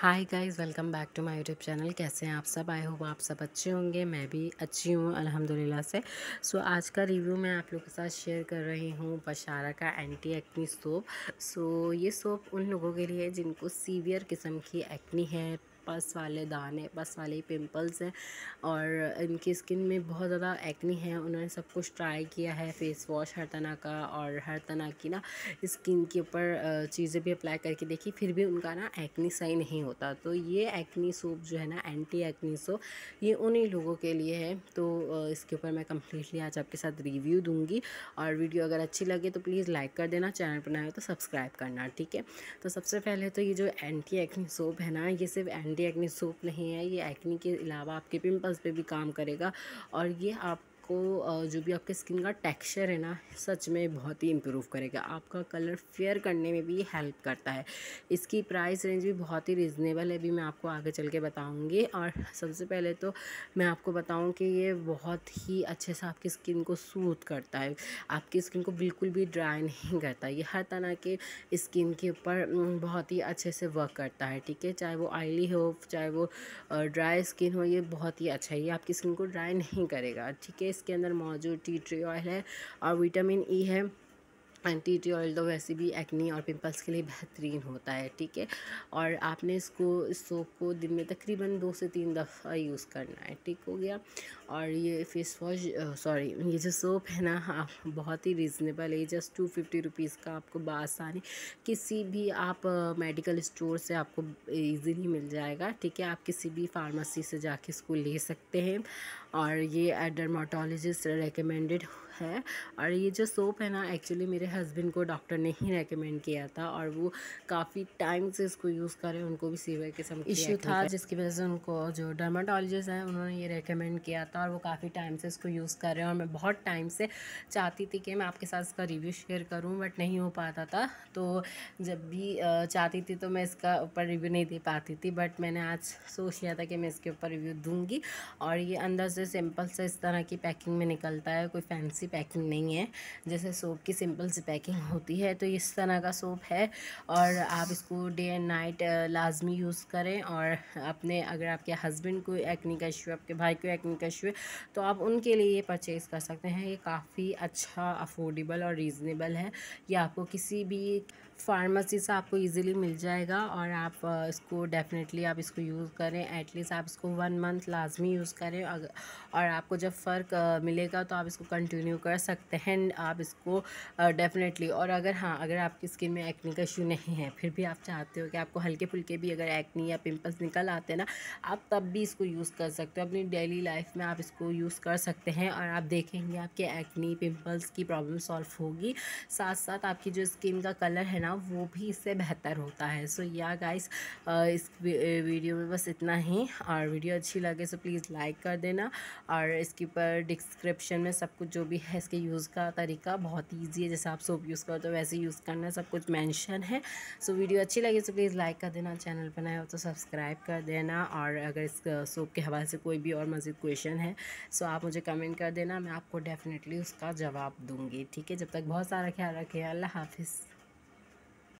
hi guys welcome back to my YouTube channel कैसे हैं आप सब आई होप आप सब अच्छे होंगे मैं भी अच्छी हूँ अल्हम्दुलिल्लाह से सो so, आज का रिव्यू मैं आप लोगों के साथ शेयर कर रही हूँ बशारा का anti acne soap so so, ये सोप उन लोगों के लिए जिनको सीवियर किस्म की एक्नी है पस वाले दाने पस वाले पिंपल्स हैं और इनकी स्किन में बहुत ज़्यादा एक्नी है उन्होंने सब कुछ ट्राई किया है फेस वॉश हर तरह का और हर तरह की ना स्किन के ऊपर चीज़ें भी अप्लाई करके देखी फिर भी उनका ना एक्नी सही नहीं होता तो ये एक्नी सोप जो है ना एंटी एक्नी सोप ये उन्हीं लोगों के लिए है तो इसके ऊपर मैं कम्प्लीटली आज आपके साथ रिव्यू दूँगी और वीडियो अगर अच्छी लगे तो प्लीज़ लाइक कर देना चैनल पर ना हो तो सब्सक्राइब करना ठीक है तो सबसे पहले तो ये जो एंटी एक्नी सोप है ना ये सिर्फ एंटी एंटी एक्नी सोप नहीं है ये एक्नी के अलावा आपके पिंपल्स पे भी काम करेगा और ये आप आपको जो भी आपके स्किन का टेक्सचर है ना सच में बहुत ही इम्प्रूव करेगा आपका कलर फेयर करने में भी हेल्प करता है इसकी प्राइस रेंज भी बहुत ही रिजनेबल है भी मैं आपको आगे चल के बताऊँगी और सबसे पहले तो मैं आपको बताऊँ कि ये बहुत ही अच्छे से आपकी स्किन को सूथ करता है आपकी स्किन को बिल्कुल भी ड्राई नहीं करता ये हर तरह के स्किन के ऊपर बहुत ही अच्छे से वर्क करता है ठीक है चाहे वो ऑयली हो चाहे वो ड्राई स्किन हो ये बहुत ही अच्छा है ये आपकी स्किन को ड्राई नहीं करेगा ठीक है इसके अंदर मौजूद टी ट्री ऑयल है और विटामिन ई है एंड टी ट्री ऑयल तो वैसे भी एक्नी और पिंपल्स के लिए बेहतरीन होता है ठीक है और आपने इसको इस सोप को दिन में तकरीबन दो से तीन दफ़ा यूज़ करना है ठीक हो गया और ये फेस वॉश सॉरी ये जो सोप है ना आप हाँ, बहुत ही रिजनेबल है जस्ट टू फिफ्टी रुपीज़ का आपको बासानी किसी भी आप मेडिकल स्टोर से आपको ईजीली मिल जाएगा ठीक है आप किसी भी फार्मेसी से जाके इसको ले सकते हैं और ये डर्माटोलॉजिस्ट रिकमेंडेड है और ये जो सोप है ना एक्चुअली मेरे हस्बैंड को डॉक्टर ने ही रेकमेंड किया था और वो काफ़ी टाइम से इसको यूज़ करें उनको भी सीवर किस्म इश्यू था जिसकी वजह से उनको जो डर्माटोलॉजिस्ट हैं उन्होंने ये रेकमेंड किया था और वो काफ़ी टाइम से इसको यूज़ कर रहे हैं और मैं बहुत टाइम से चाहती थी कि मैं आपके साथ इसका रिव्यू शेयर करूँ बट नहीं हो पाता था तो जब भी चाहती थी तो मैं इसका ऊपर रिव्यू नहीं दे पाती थी बट मैंने आज सोच लिया था कि मैं इसके ऊपर रिव्यू दूँगी और ये अंदर जैसे सिंपल से इस तरह की पैकिंग में निकलता है कोई फैंसी पैकिंग नहीं है जैसे सोप की सिंपल सी पैकिंग होती है तो इस तरह का सोप है और आप इसको डे एंड नाइट लाजमी यूज़ करें और अपने अगर आपके हस्बैंड को एक्नी का इशू आपके भाई को एक्नी का इशू है तो आप उनके लिए ये परचेज़ कर सकते हैं ये काफ़ी अच्छा अफोर्डेबल और रीज़नेबल है ये आपको किसी भी फार्मेसी से आपको इजीली मिल जाएगा और आप इसको डेफिनेटली आप इसको यूज़ करें एटलीस्ट आप इसको वन मंथ लाजमी यूज़ करें अगर और आपको जब फ़र्क मिलेगा तो आप इसको कंटिन्यू कर सकते हैं आप इसको डेफिनेटली और अगर हाँ अगर आपकी स्किन में एक्नी का इशू नहीं है फिर भी आप चाहते हो कि आपको हल्के फुल्के भी अगर एक्नी या पिम्पल्स निकल आते हैं ना आप तब भी इसको यूज़ कर सकते हो अपनी डेली लाइफ में आप इसको यूज़ कर सकते हैं और आप देखेंगे आपके एक्नी पिम्पल्स की प्रॉब्लम सॉल्व होगी साथ साथ आपकी जो स्किन का कलर है ना वो भी इससे बेहतर होता है सो या गाइस इस वीडियो में बस इतना ही और वीडियो अच्छी लगे सो प्लीज़ लाइक कर देना और इसके ऊपर डिस्क्रिप्शन में सब कुछ जो भी है इसके यूज़ का तरीका बहुत ईजी है जैसे आप सोप यूज़ करते हो वैसे यूज़ करना है सब कुछ मैंशन है सो वीडियो अच्छी लगी तो प्लीज़ लाइक कर देना चैनल पर हो तो सब्सक्राइब कर देना और अगर इस सोप के हवाले से कोई भी और मज़ीद क्वेश्चन है सो आप मुझे कमेंट कर देना मैं आपको डेफिनेटली उसका जवाब दूँगी ठीक है जब तक बहुत सारा ख्याल रखें अल्लाह हाफिज़